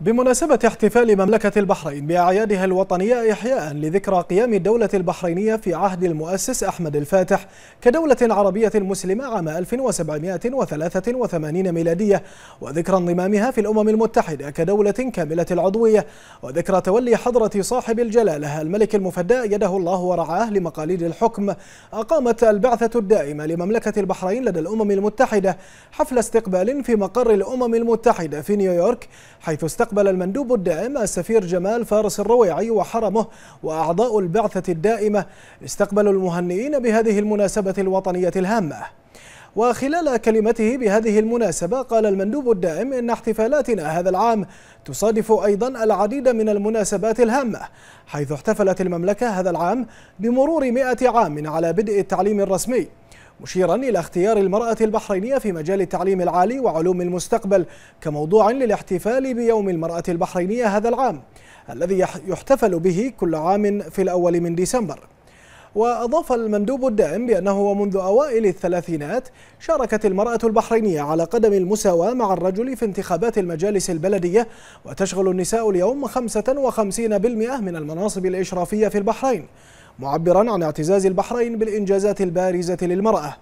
بمناسبة احتفال مملكة البحرين بأعيادها الوطنية إحياء لذكرى قيام الدولة البحرينية في عهد المؤسس أحمد الفاتح كدولة عربية مسلمة عام 1783 ميلادية وذكرى انضمامها في الأمم المتحدة كدولة كاملة العضوية وذكرى تولي حضرة صاحب الجلالة الملك المفدى يده الله ورعاه لمقاليد الحكم أقامت البعثة الدائمة لمملكة البحرين لدى الأمم المتحدة حفل استقبال في مقر الأمم المتحدة في نيويورك حيث استقبل استقبل المندوب الدائم السفير جمال فارس الرويعي وحرمه وأعضاء البعثة الدائمة استقبلوا المهنئين بهذه المناسبة الوطنية الهامة وخلال كلمته بهذه المناسبة قال المندوب الدائم إن احتفالاتنا هذا العام تصادف أيضا العديد من المناسبات الهامة حيث احتفلت المملكة هذا العام بمرور مئة عام على بدء التعليم الرسمي مشيرا إلى اختيار المرأة البحرينية في مجال التعليم العالي وعلوم المستقبل كموضوع للاحتفال بيوم المرأة البحرينية هذا العام الذي يحتفل به كل عام في الأول من ديسمبر وأضاف المندوب الدائم بأنه منذ أوائل الثلاثينات شاركت المرأة البحرينية على قدم المساواة مع الرجل في انتخابات المجالس البلدية وتشغل النساء اليوم 55% من المناصب الإشرافية في البحرين معبرا عن اعتزاز البحرين بالإنجازات البارزة للمرأة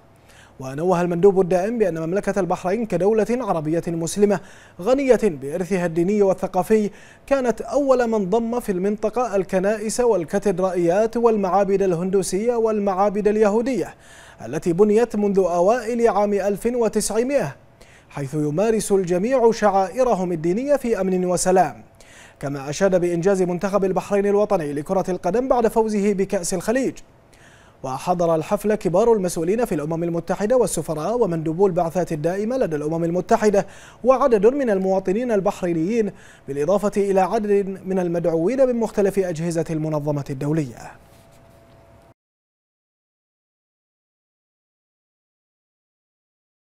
ونوه المندوب الدائم بأن مملكة البحرين كدولة عربية مسلمة غنية بإرثها الديني والثقافي كانت أول من ضم في المنطقة الكنائس والكاتدرائيات والمعابد الهندوسية والمعابد اليهودية التي بنيت منذ أوائل عام 1900 حيث يمارس الجميع شعائرهم الدينية في أمن وسلام كما أشاد بإنجاز منتخب البحرين الوطني لكرة القدم بعد فوزه بكأس الخليج وحضر الحفل كبار المسؤولين في الأمم المتحدة والسفراء ومندوبو البعثات الدائمة لدى الأمم المتحدة وعدد من المواطنين البحرينيين بالإضافة إلى عدد من المدعوين من مختلف أجهزة المنظمة الدولية